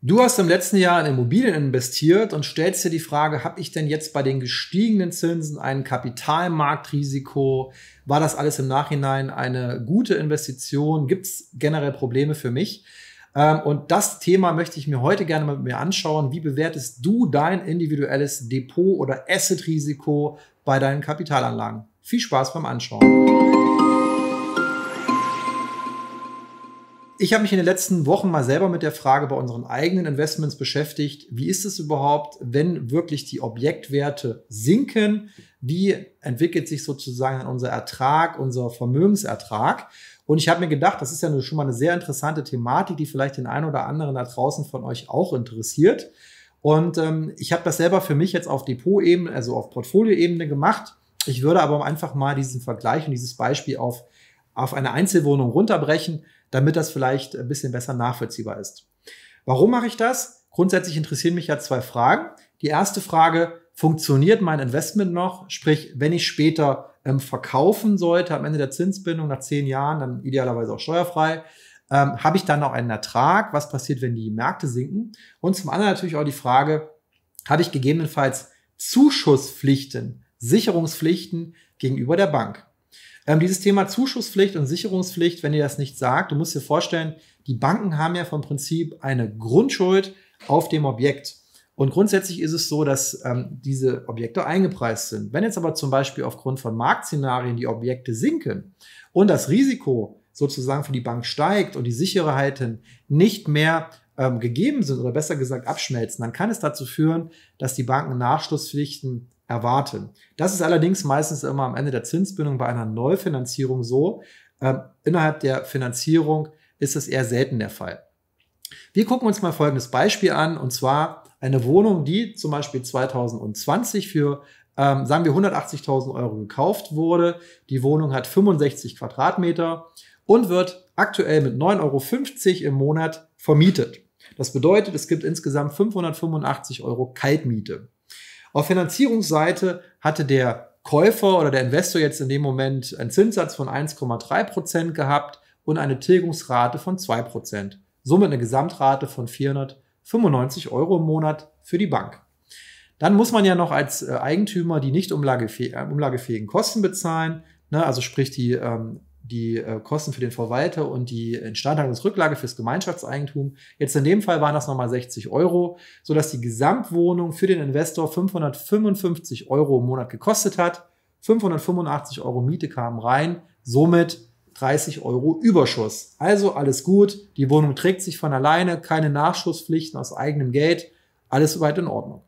Du hast im letzten Jahr in Immobilien investiert und stellst dir die Frage, habe ich denn jetzt bei den gestiegenen Zinsen ein Kapitalmarktrisiko? War das alles im Nachhinein eine gute Investition? Gibt es generell Probleme für mich? Ähm, und das Thema möchte ich mir heute gerne mal mit mir anschauen. Wie bewertest du dein individuelles Depot oder Assetrisiko bei deinen Kapitalanlagen? Viel Spaß beim Anschauen. ich habe mich in den letzten Wochen mal selber mit der Frage bei unseren eigenen Investments beschäftigt. Wie ist es überhaupt, wenn wirklich die Objektwerte sinken? Wie entwickelt sich sozusagen unser Ertrag, unser Vermögensertrag? Und ich habe mir gedacht, das ist ja schon mal eine sehr interessante Thematik, die vielleicht den einen oder anderen da draußen von euch auch interessiert. Und ähm, ich habe das selber für mich jetzt auf Depot-Ebene, also auf Portfolio-Ebene gemacht. Ich würde aber einfach mal diesen Vergleich und dieses Beispiel auf, auf eine Einzelwohnung runterbrechen damit das vielleicht ein bisschen besser nachvollziehbar ist. Warum mache ich das? Grundsätzlich interessieren mich ja zwei Fragen. Die erste Frage, funktioniert mein Investment noch? Sprich, wenn ich später ähm, verkaufen sollte, am Ende der Zinsbindung nach zehn Jahren, dann idealerweise auch steuerfrei, ähm, habe ich dann noch einen Ertrag? Was passiert, wenn die Märkte sinken? Und zum anderen natürlich auch die Frage, habe ich gegebenenfalls Zuschusspflichten, Sicherungspflichten gegenüber der Bank? Ähm, dieses Thema Zuschusspflicht und Sicherungspflicht, wenn ihr das nicht sagt, du musst dir vorstellen, die Banken haben ja vom Prinzip eine Grundschuld auf dem Objekt. Und grundsätzlich ist es so, dass ähm, diese Objekte eingepreist sind. Wenn jetzt aber zum Beispiel aufgrund von Marktszenarien die Objekte sinken und das Risiko sozusagen für die Bank steigt und die Sicherheiten nicht mehr ähm, gegeben sind oder besser gesagt abschmelzen, dann kann es dazu führen, dass die Banken Nachschlusspflichten erwarten. Das ist allerdings meistens immer am Ende der Zinsbindung bei einer Neufinanzierung so. Ähm, innerhalb der Finanzierung ist es eher selten der Fall. Wir gucken uns mal folgendes Beispiel an, und zwar eine Wohnung, die zum Beispiel 2020 für, ähm, sagen wir, 180.000 Euro gekauft wurde. Die Wohnung hat 65 Quadratmeter und wird aktuell mit 9,50 Euro im Monat vermietet. Das bedeutet, es gibt insgesamt 585 Euro Kaltmiete. Auf Finanzierungsseite hatte der Käufer oder der Investor jetzt in dem Moment einen Zinssatz von 1,3 Prozent gehabt und eine Tilgungsrate von 2 Prozent. Somit eine Gesamtrate von 495 Euro im Monat für die Bank. Dann muss man ja noch als äh, Eigentümer die nicht äh, umlagefähigen Kosten bezahlen, ne? also sprich die ähm, die äh, Kosten für den Verwalter und die Instandhaltungsrücklage fürs Gemeinschaftseigentum. Jetzt in dem Fall waren das nochmal 60 Euro, sodass die Gesamtwohnung für den Investor 555 Euro im Monat gekostet hat. 585 Euro Miete kamen rein, somit 30 Euro Überschuss. Also alles gut, die Wohnung trägt sich von alleine, keine Nachschusspflichten aus eigenem Geld, alles soweit in Ordnung.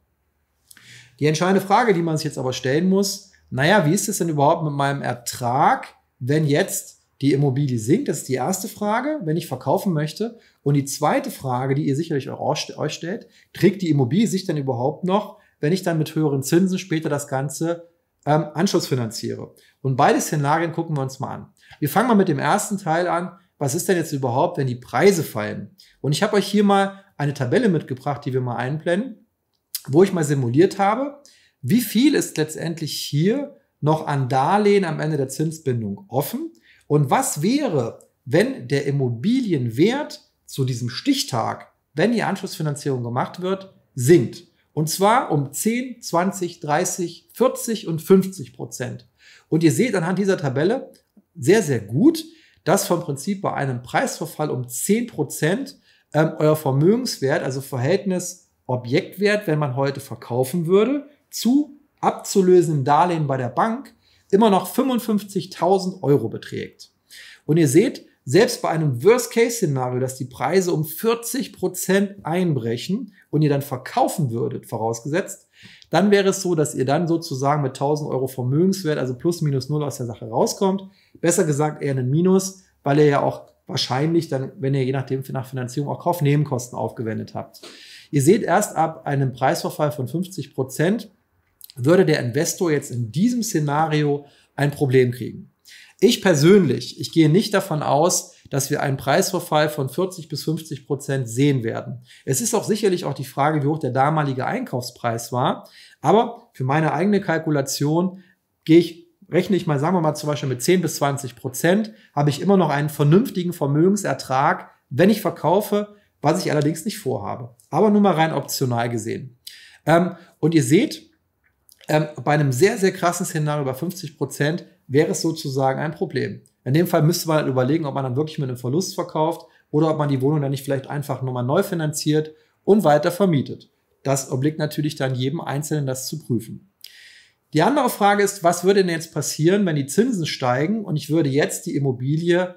Die entscheidende Frage, die man sich jetzt aber stellen muss, naja, wie ist es denn überhaupt mit meinem Ertrag? wenn jetzt die Immobilie sinkt? Das ist die erste Frage, wenn ich verkaufen möchte. Und die zweite Frage, die ihr sicherlich euch stellt, trägt die Immobilie sich denn überhaupt noch, wenn ich dann mit höheren Zinsen später das Ganze ähm, Anschluss finanziere? Und beide Szenarien gucken wir uns mal an. Wir fangen mal mit dem ersten Teil an. Was ist denn jetzt überhaupt, wenn die Preise fallen? Und ich habe euch hier mal eine Tabelle mitgebracht, die wir mal einblenden, wo ich mal simuliert habe, wie viel ist letztendlich hier noch an Darlehen am Ende der Zinsbindung offen? Und was wäre, wenn der Immobilienwert zu diesem Stichtag, wenn die Anschlussfinanzierung gemacht wird, sinkt? Und zwar um 10, 20, 30, 40 und 50 Prozent. Und ihr seht anhand dieser Tabelle sehr, sehr gut, dass vom Prinzip bei einem Preisverfall um 10 Prozent ähm, euer Vermögenswert, also Verhältnis Objektwert, wenn man heute verkaufen würde, zu abzulösendem Darlehen bei der Bank immer noch 55.000 Euro beträgt. Und ihr seht, selbst bei einem Worst-Case-Szenario, dass die Preise um 40 Prozent einbrechen und ihr dann verkaufen würdet, vorausgesetzt, dann wäre es so, dass ihr dann sozusagen mit 1000 Euro Vermögenswert, also plus minus null aus der Sache rauskommt. Besser gesagt eher einen Minus, weil ihr ja auch wahrscheinlich dann, wenn ihr je nachdem nach Finanzierung auch Kaufnebenkosten aufgewendet habt. Ihr seht erst ab einem Preisverfall von 50 Prozent würde der Investor jetzt in diesem Szenario ein Problem kriegen. Ich persönlich, ich gehe nicht davon aus, dass wir einen Preisverfall von 40 bis 50 Prozent sehen werden. Es ist auch sicherlich auch die Frage, wie hoch der damalige Einkaufspreis war. Aber für meine eigene Kalkulation gehe ich, rechne ich mal, sagen wir mal zum Beispiel mit 10 bis 20 Prozent, habe ich immer noch einen vernünftigen Vermögensertrag, wenn ich verkaufe, was ich allerdings nicht vorhabe. Aber nur mal rein optional gesehen. Ähm, und ihr seht, ähm, bei einem sehr, sehr krassen Szenario über 50 Prozent wäre es sozusagen ein Problem. In dem Fall müsste man halt überlegen, ob man dann wirklich mit einem Verlust verkauft oder ob man die Wohnung dann nicht vielleicht einfach nochmal neu finanziert und weiter vermietet. Das obliegt natürlich dann jedem Einzelnen, das zu prüfen. Die andere Frage ist, was würde denn jetzt passieren, wenn die Zinsen steigen und ich würde jetzt die Immobilie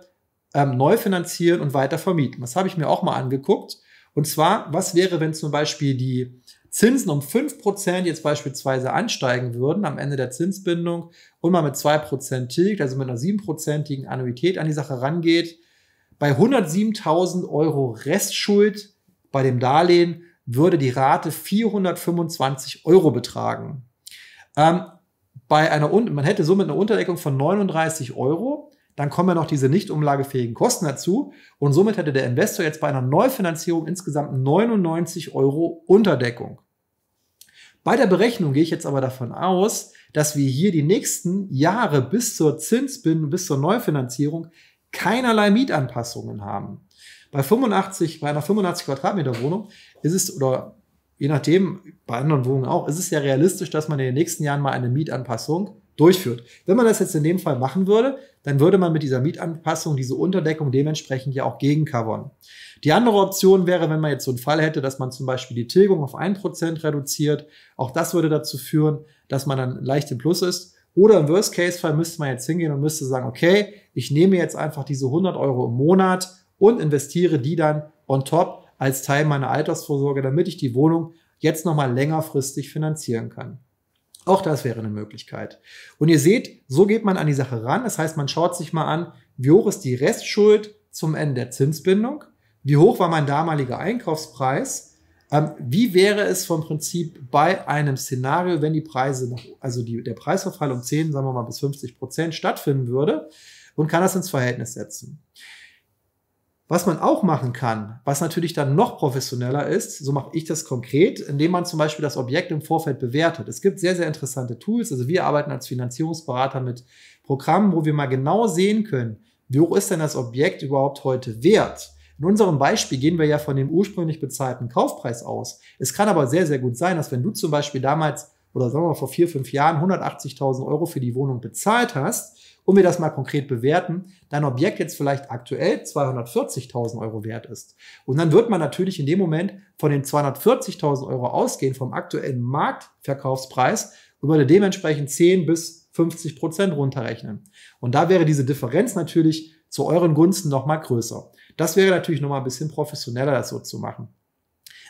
ähm, neu finanzieren und weiter vermieten? Das habe ich mir auch mal angeguckt. Und zwar, was wäre, wenn zum Beispiel die Zinsen um 5% jetzt beispielsweise ansteigen würden am Ende der Zinsbindung und man mit 2% tilgt, also mit einer 7%igen Annuität an die Sache rangeht, bei 107.000 Euro Restschuld bei dem Darlehen würde die Rate 425 Euro betragen. Ähm, bei einer, man hätte somit eine Unterdeckung von 39 Euro dann kommen ja noch diese nicht umlagefähigen Kosten dazu. Und somit hätte der Investor jetzt bei einer Neufinanzierung insgesamt 99 Euro Unterdeckung. Bei der Berechnung gehe ich jetzt aber davon aus, dass wir hier die nächsten Jahre bis zur Zinsbindung, bis zur Neufinanzierung keinerlei Mietanpassungen haben. Bei 85, bei einer 85 Quadratmeter Wohnung ist es, oder je nachdem, bei anderen Wohnungen auch, ist es ja realistisch, dass man in den nächsten Jahren mal eine Mietanpassung durchführt. Wenn man das jetzt in dem Fall machen würde, dann würde man mit dieser Mietanpassung diese Unterdeckung dementsprechend ja auch gegencovern. Die andere Option wäre, wenn man jetzt so einen Fall hätte, dass man zum Beispiel die Tilgung auf ein Prozent reduziert. Auch das würde dazu führen, dass man dann leicht im Plus ist. Oder im Worst-Case-Fall müsste man jetzt hingehen und müsste sagen, okay, ich nehme jetzt einfach diese 100 Euro im Monat und investiere die dann on top als Teil meiner Altersvorsorge, damit ich die Wohnung jetzt nochmal längerfristig finanzieren kann. Auch das wäre eine Möglichkeit. Und ihr seht, so geht man an die Sache ran. Das heißt, man schaut sich mal an, wie hoch ist die Restschuld zum Ende der Zinsbindung? Wie hoch war mein damaliger Einkaufspreis? Ähm, wie wäre es vom Prinzip bei einem Szenario, wenn die Preise, noch, also die, der Preisverfall um 10, sagen wir mal, bis 50 Prozent stattfinden würde? Und kann das ins Verhältnis setzen. Was man auch machen kann, was natürlich dann noch professioneller ist, so mache ich das konkret, indem man zum Beispiel das Objekt im Vorfeld bewertet. Es gibt sehr, sehr interessante Tools. Also wir arbeiten als Finanzierungsberater mit Programmen, wo wir mal genau sehen können, wie hoch ist denn das Objekt überhaupt heute wert? In unserem Beispiel gehen wir ja von dem ursprünglich bezahlten Kaufpreis aus. Es kann aber sehr, sehr gut sein, dass wenn du zum Beispiel damals oder sagen wir mal vor vier, fünf Jahren 180.000 Euro für die Wohnung bezahlt hast und wir das mal konkret bewerten, dein Objekt jetzt vielleicht aktuell 240.000 Euro wert ist. Und dann wird man natürlich in dem Moment von den 240.000 Euro ausgehen vom aktuellen Marktverkaufspreis und würde dementsprechend 10 bis 50 Prozent runterrechnen. Und da wäre diese Differenz natürlich zu euren Gunsten nochmal größer. Das wäre natürlich nochmal ein bisschen professioneller, das so zu machen.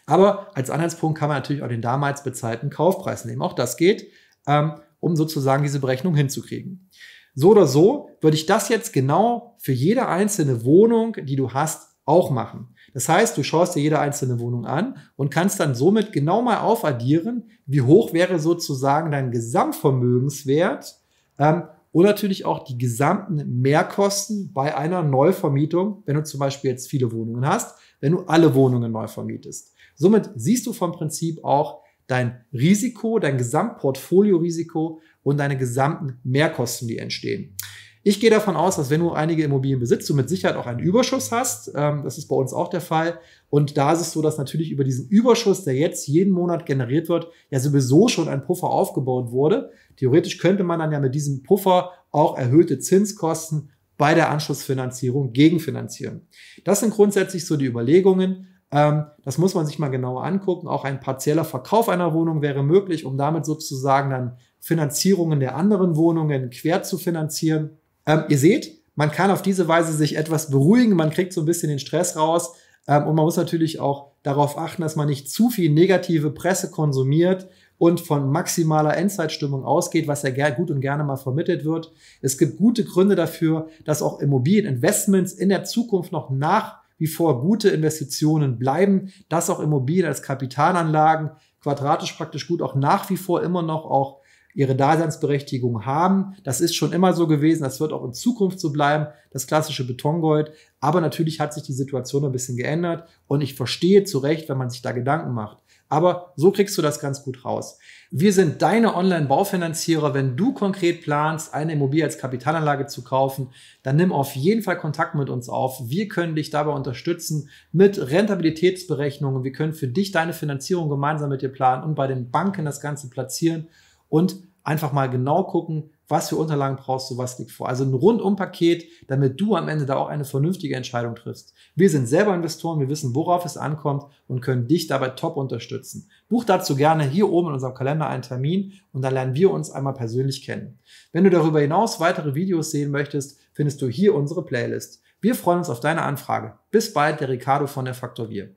Aber als Anhaltspunkt kann man natürlich auch den damals bezahlten Kaufpreis nehmen. Auch das geht, ähm, um sozusagen diese Berechnung hinzukriegen. So oder so würde ich das jetzt genau für jede einzelne Wohnung, die du hast, auch machen. Das heißt, du schaust dir jede einzelne Wohnung an und kannst dann somit genau mal aufaddieren, wie hoch wäre sozusagen dein Gesamtvermögenswert ähm, und natürlich auch die gesamten Mehrkosten bei einer Neuvermietung, wenn du zum Beispiel jetzt viele Wohnungen hast, wenn du alle Wohnungen neu vermietest. Somit siehst du vom Prinzip auch dein Risiko, dein Gesamtportfoliorisiko und deine gesamten Mehrkosten, die entstehen. Ich gehe davon aus, dass wenn du einige Immobilien besitzt, du mit Sicherheit auch einen Überschuss hast. Ähm, das ist bei uns auch der Fall. Und da ist es so, dass natürlich über diesen Überschuss, der jetzt jeden Monat generiert wird, ja sowieso schon ein Puffer aufgebaut wurde. Theoretisch könnte man dann ja mit diesem Puffer auch erhöhte Zinskosten bei der Anschlussfinanzierung gegenfinanzieren. Das sind grundsätzlich so die Überlegungen. Ähm, das muss man sich mal genauer angucken. Auch ein partieller Verkauf einer Wohnung wäre möglich, um damit sozusagen dann Finanzierungen der anderen Wohnungen quer zu finanzieren. Ähm, ihr seht, man kann auf diese Weise sich etwas beruhigen, man kriegt so ein bisschen den Stress raus ähm, und man muss natürlich auch darauf achten, dass man nicht zu viel negative Presse konsumiert und von maximaler Endzeitstimmung ausgeht, was ja gut und gerne mal vermittelt wird. Es gibt gute Gründe dafür, dass auch Immobilieninvestments in der Zukunft noch nach wie vor gute Investitionen bleiben, dass auch Immobilien als Kapitalanlagen quadratisch praktisch gut auch nach wie vor immer noch auch ihre Daseinsberechtigung haben. Das ist schon immer so gewesen, das wird auch in Zukunft so bleiben, das klassische Betongold. Aber natürlich hat sich die Situation ein bisschen geändert und ich verstehe zu Recht, wenn man sich da Gedanken macht, aber so kriegst du das ganz gut raus. Wir sind deine Online-Baufinanzierer. Wenn du konkret planst, eine Immobilie als Kapitalanlage zu kaufen, dann nimm auf jeden Fall Kontakt mit uns auf. Wir können dich dabei unterstützen mit Rentabilitätsberechnungen. Wir können für dich deine Finanzierung gemeinsam mit dir planen und bei den Banken das Ganze platzieren und einfach mal genau gucken, was für Unterlagen brauchst du, was liegt vor. Also ein Rundumpaket, damit du am Ende da auch eine vernünftige Entscheidung triffst. Wir sind selber Investoren, wir wissen, worauf es ankommt und können dich dabei top unterstützen. Buch dazu gerne hier oben in unserem Kalender einen Termin und dann lernen wir uns einmal persönlich kennen. Wenn du darüber hinaus weitere Videos sehen möchtest, findest du hier unsere Playlist. Wir freuen uns auf deine Anfrage. Bis bald, der Ricardo von der Faktor Wir.